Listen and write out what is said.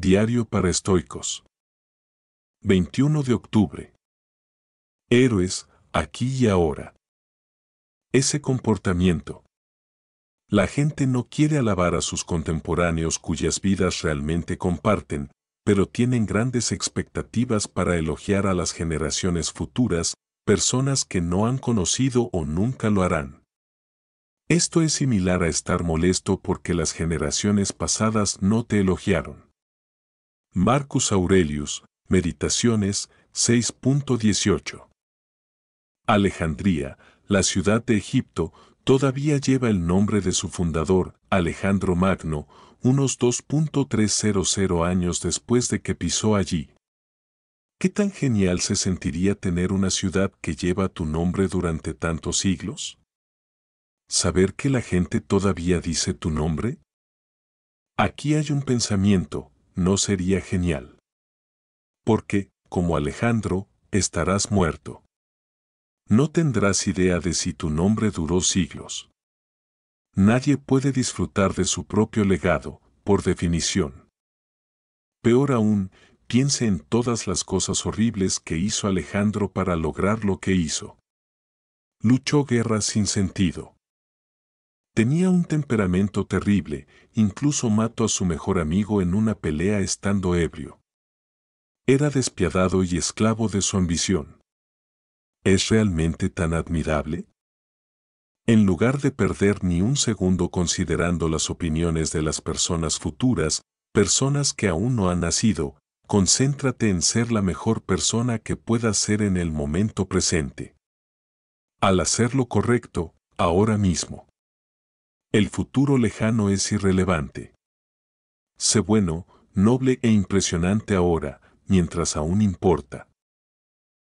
Diario para Estoicos. 21 de octubre. Héroes, aquí y ahora. Ese comportamiento. La gente no quiere alabar a sus contemporáneos cuyas vidas realmente comparten, pero tienen grandes expectativas para elogiar a las generaciones futuras, personas que no han conocido o nunca lo harán. Esto es similar a estar molesto porque las generaciones pasadas no te elogiaron. Marcus Aurelius, Meditaciones 6.18. Alejandría, la ciudad de Egipto, todavía lleva el nombre de su fundador, Alejandro Magno, unos 2.300 años después de que pisó allí. ¿Qué tan genial se sentiría tener una ciudad que lleva tu nombre durante tantos siglos? ¿Saber que la gente todavía dice tu nombre? Aquí hay un pensamiento, no sería genial. Porque, como Alejandro, estarás muerto. No tendrás idea de si tu nombre duró siglos. Nadie puede disfrutar de su propio legado, por definición. Peor aún, piense en todas las cosas horribles que hizo Alejandro para lograr lo que hizo. Luchó guerras sin sentido. Tenía un temperamento terrible, incluso mató a su mejor amigo en una pelea estando ebrio. Era despiadado y esclavo de su ambición. ¿Es realmente tan admirable? En lugar de perder ni un segundo considerando las opiniones de las personas futuras, personas que aún no han nacido, concéntrate en ser la mejor persona que puedas ser en el momento presente. Al hacer lo correcto, ahora mismo el futuro lejano es irrelevante. Sé bueno, noble e impresionante ahora, mientras aún importa.